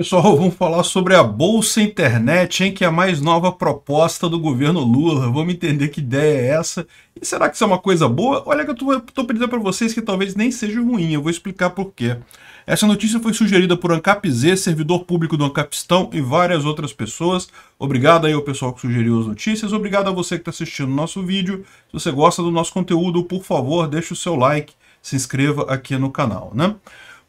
Pessoal, vamos falar sobre a Bolsa Internet, hein, que é a mais nova proposta do governo Lula. Vamos entender que ideia é essa. E será que isso é uma coisa boa? Olha que eu estou pedindo para vocês que talvez nem seja ruim, eu vou explicar por quê. Essa notícia foi sugerida por AncapZ, servidor público do Ancapistão e várias outras pessoas. Obrigado aí ao pessoal que sugeriu as notícias, obrigado a você que está assistindo o nosso vídeo. Se você gosta do nosso conteúdo, por favor, deixe o seu like, se inscreva aqui no canal, né?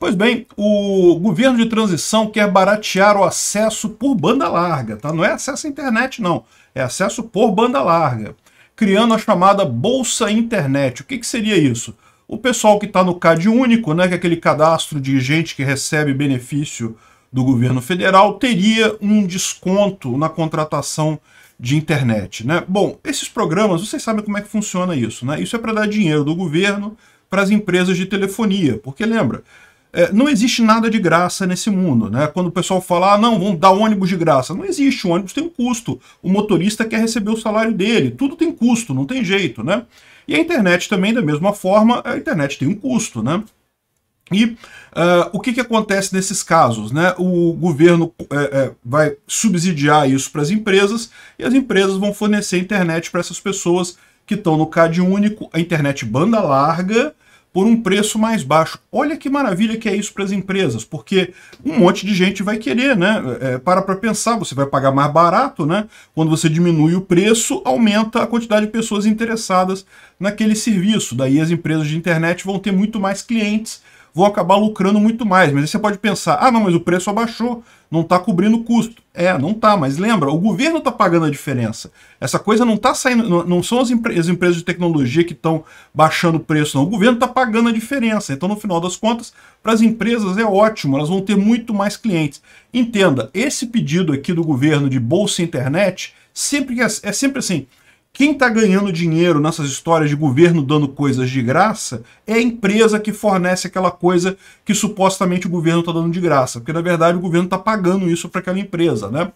Pois bem, o governo de transição quer baratear o acesso por banda larga, tá? Não é acesso à internet, não. É acesso por banda larga. Criando a chamada Bolsa Internet. O que, que seria isso? O pessoal que está no CAD único, né, que é aquele cadastro de gente que recebe benefício do governo federal, teria um desconto na contratação de internet. Né? Bom, esses programas, vocês sabem como é que funciona isso. Né? Isso é para dar dinheiro do governo para as empresas de telefonia, porque lembra, é, não existe nada de graça nesse mundo. Né? Quando o pessoal fala, ah, não, vamos dar ônibus de graça. Não existe, o ônibus tem um custo. O motorista quer receber o salário dele. Tudo tem custo, não tem jeito. Né? E a internet também, da mesma forma, a internet tem um custo. Né? E uh, o que, que acontece nesses casos? Né? O governo é, é, vai subsidiar isso para as empresas e as empresas vão fornecer internet para essas pessoas que estão no CAD único, a internet banda larga, por um preço mais baixo. Olha que maravilha que é isso para as empresas, porque um monte de gente vai querer, né? É, é para para pensar, você vai pagar mais barato, né? Quando você diminui o preço, aumenta a quantidade de pessoas interessadas naquele serviço. Daí as empresas de internet vão ter muito mais clientes vou acabar lucrando muito mais. Mas aí você pode pensar, ah, não, mas o preço abaixou, não está cobrindo o custo. É, não está, mas lembra, o governo está pagando a diferença. Essa coisa não está saindo, não, são as, empre as, empresas de tecnologia que estão baixando o preço, não. O governo está pagando a diferença. Então, no final das contas, para as empresas é ótimo, elas vão ter muito mais clientes. Entenda, esse pedido aqui do governo de bolsa internet, sempre é, é sempre assim, quem está ganhando dinheiro nessas histórias de governo dando coisas de graça é a empresa que fornece aquela coisa que supostamente o governo está dando de graça, porque na verdade o governo está pagando isso para aquela empresa, né?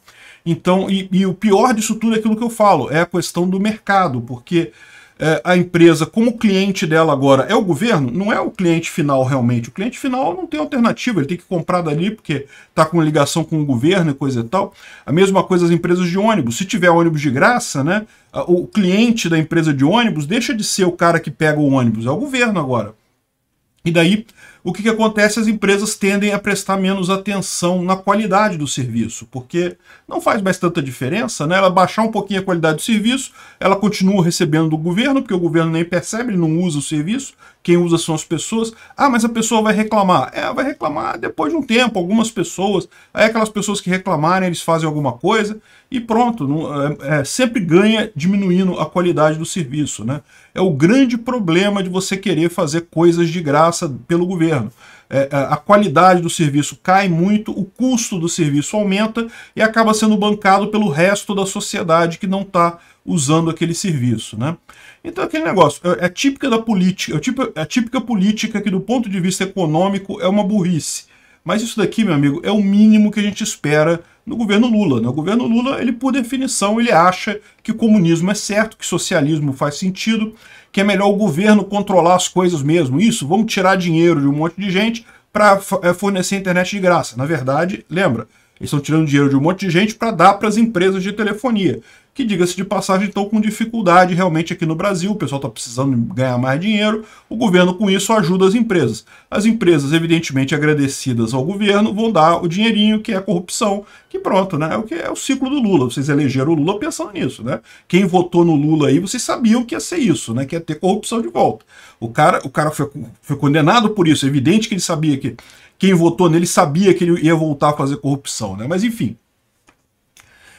Então, e, e, o pior disso tudo é aquilo que eu falo, é a questão do mercado, porque é, a empresa, como cliente dela agora é o governo, não é o cliente final realmente. O cliente final não tem alternativa, ele tem que comprar dali porque está com ligação com o governo e coisa e tal. A mesma coisa as empresas de ônibus. Se tiver ônibus de graça, né, o cliente da empresa de ônibus deixa de ser o cara que pega o ônibus, é o governo agora. E daí o que, que acontece? As empresas tendem a prestar menos atenção na qualidade do serviço, porque não faz mais tanta diferença, né? Ela baixar um pouquinho a qualidade do serviço, ela continua recebendo do governo, porque o governo nem percebe, ele não usa o serviço, quem usa são as pessoas. Ah, mas a pessoa vai reclamar. É, vai reclamar depois de um tempo, algumas pessoas. Aí aquelas pessoas que reclamarem, eles fazem alguma coisa e pronto. Não, é, é, sempre ganha diminuindo a qualidade do serviço, né? É o grande problema de você querer fazer coisas de graça pelo governo governo. É, é, a qualidade do serviço cai muito, o custo do serviço aumenta e acaba sendo bancado pelo resto da sociedade que não está usando aquele serviço. Né? Então aquele negócio, é, é típica da política, é típica, é típica política que do ponto de vista econômico é uma burrice. Mas isso daqui, meu amigo, é o mínimo que a gente espera no governo Lula. Né? O governo Lula, ele por definição, ele acha que comunismo é certo, que socialismo faz sentido, que é melhor o governo controlar as coisas mesmo. Isso, vamos tirar dinheiro de um monte de gente para eh, fornecer internet de graça. Na verdade, lembra, eles estão tirando dinheiro de um monte de gente para dar para as empresas de telefonia que diga-se de passagem estão com dificuldade realmente aqui no Brasil, o pessoal está precisando ganhar mais dinheiro, o governo com isso ajuda as empresas. As empresas, evidentemente agradecidas ao governo, vão dar o dinheirinho que é a corrupção, que pronto, né? É o que é o ciclo do Lula. Vocês elegeram o Lula pensando nisso, né? Quem votou no Lula aí, vocês sabiam que ia ser isso, né? Que ia ter corrupção de volta. O cara, o cara foi, foi condenado por isso, é evidente que ele sabia que quem votou nele sabia que ele ia voltar a fazer corrupção, né? Mas enfim,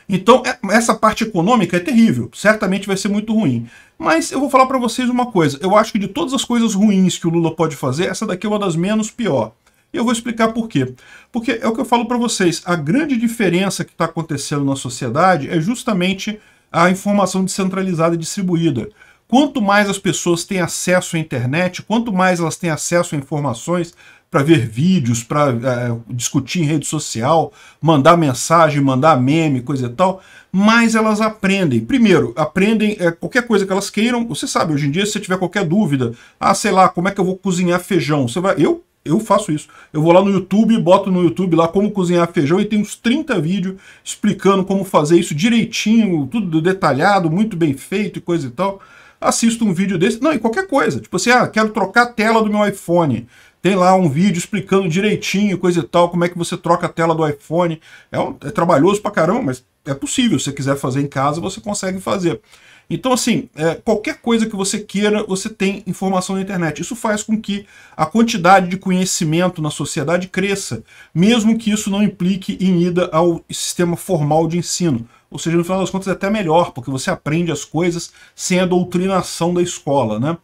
então, é, essa parte econômica é terrível, certamente vai ser muito ruim. Mas eu vou falar para vocês uma coisa, eu acho que de todas as coisas ruins que o Lula pode fazer, essa daqui é uma das menos pior. E eu vou explicar por quê. Porque é o que eu falo para vocês, a grande diferença que está acontecendo na sociedade é justamente a informação descentralizada e distribuída. Quanto mais as pessoas têm acesso à internet, quanto mais elas têm acesso a informações para ver vídeos, para é, discutir em rede social, mandar mensagem, mandar meme, coisa e tal, mais elas aprendem. Primeiro, aprendem é, qualquer coisa que elas queiram. Você sabe, hoje em dia, se você tiver qualquer dúvida, ah, sei lá, como é que eu vou cozinhar feijão? Você vai, eu eu faço isso. Eu vou lá no YouTube, boto no YouTube lá como cozinhar feijão e tem uns 30 vídeos explicando como fazer isso direitinho, tudo detalhado, muito bem feito e coisa e tal assisto um vídeo desse. Não, e qualquer coisa. Tipo assim, ah, quero trocar a tela do meu iPhone. Tem lá um vídeo explicando direitinho, coisa e tal, como é que você troca a tela do iPhone. É, um, é trabalhoso pra caramba, mas é possível. Se você quiser fazer em casa, você consegue fazer. Então, assim, é, qualquer coisa que você queira, você tem informação na internet. Isso faz com que a quantidade de conhecimento na sociedade cresça, mesmo que isso não implique em ida ao sistema formal de ensino. Ou seja, no final das contas é até melhor, porque você aprende as coisas sem a doutrinação da escola, né?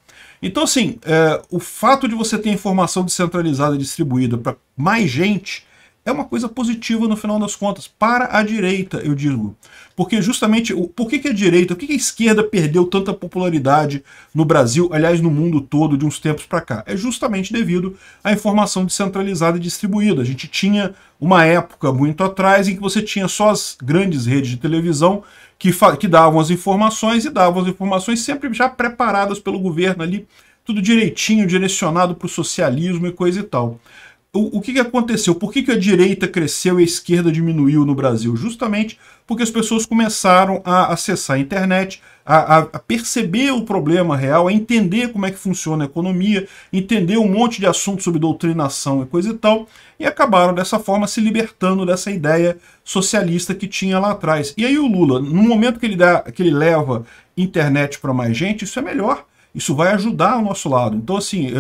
Então, assim, é, o fato de você ter informação descentralizada distribuída para mais gente é uma coisa positiva no final das contas, para a direita, eu digo. Porque justamente, por que, que a direita, por que, que a esquerda perdeu tanta popularidade no Brasil, aliás no mundo todo, de uns tempos para cá? É justamente devido à informação descentralizada e distribuída. A gente tinha uma época muito atrás em que você tinha só as grandes redes de televisão que, que davam as informações e davam as informações sempre já preparadas pelo governo ali, tudo direitinho, direcionado para o socialismo e coisa e tal o, o que, que aconteceu? Por que, que a direita cresceu e a esquerda diminuiu no Brasil? Justamente porque as pessoas começaram a acessar a internet, a, a, perceber o problema real, a entender como é que funciona a economia, entender um monte de assuntos sobre doutrinação e coisa e tal, e acabaram dessa forma se libertando dessa ideia socialista que tinha lá atrás. E aí o Lula, no momento que ele, dá, que ele leva internet para mais gente, isso é melhor. Isso vai ajudar o nosso lado. Então, assim,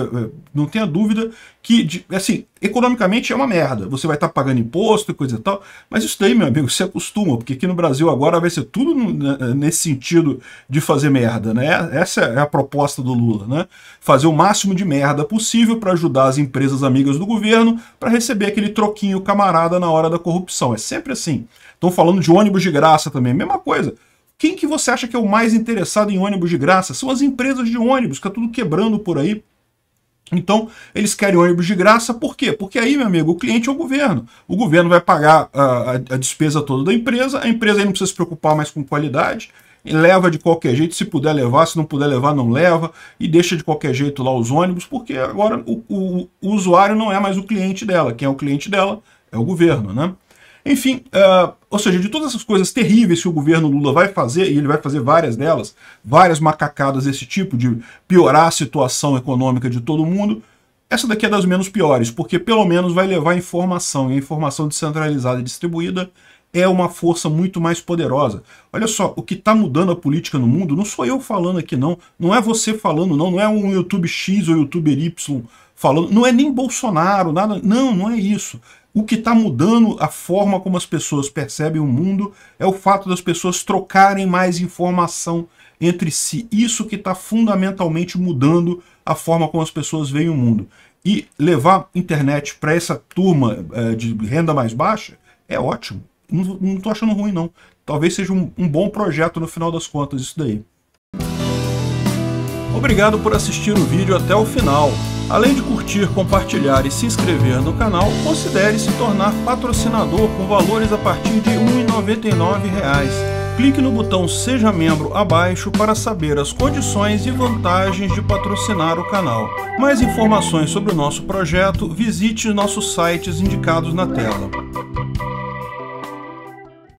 não tenha dúvida que, assim, economicamente é uma merda. Você vai estar tá pagando imposto e coisa e tal, mas isso daí, meu amigo, se acostuma, porque aqui no Brasil agora vai ser tudo nesse sentido de fazer merda, né? Essa é a proposta do Lula, né? Fazer o máximo de merda possível para ajudar as empresas amigas do governo para receber aquele troquinho camarada na hora da corrupção. É sempre assim. Estão falando de ônibus de graça também, mesma coisa. Quem que você acha que é o mais interessado em ônibus de graça? São as empresas de ônibus, que tá tudo quebrando por aí. Então, eles querem ônibus de graça, por quê? Porque aí, meu amigo, o cliente é o governo. O governo vai pagar a, a, a despesa toda da empresa, a empresa aí não precisa se preocupar mais com qualidade, leva de qualquer jeito, se puder levar, se não puder levar, não leva, e deixa de qualquer jeito lá os ônibus, porque agora o, o, o usuário não é mais o cliente dela. Quem é o cliente dela é o governo, né? Enfim, uh, ou seja, de todas essas coisas terríveis que o governo Lula vai fazer, e ele vai fazer várias delas, várias macacadas desse tipo, de piorar a situação econômica de todo mundo, essa daqui é das menos piores, porque pelo menos vai levar informação, e a informação descentralizada e distribuída é uma força muito mais poderosa. Olha só, o que está mudando a política no mundo não sou eu falando aqui não, não é você falando não, não é um YouTube X ou YouTuber Y falando, não é nem Bolsonaro, nada, não, não é isso. O que está mudando a forma como as pessoas percebem o mundo é o fato das pessoas trocarem mais informação entre si. Isso que está fundamentalmente mudando a forma como as pessoas veem o mundo. E levar internet para essa turma é, de renda mais baixa é ótimo não, não tô achando ruim, não. Talvez seja um, um bom projeto no final das contas, isso daí. Obrigado por assistir o vídeo até o final. Além de curtir, compartilhar e se inscrever no canal, considere se tornar patrocinador com valores a partir de R$ 1,99 clique no botão Seja Membro abaixo para saber as condições e vantagens de patrocinar o canal. Mais informações sobre o nosso projeto, visite nossos sites indicados na tela.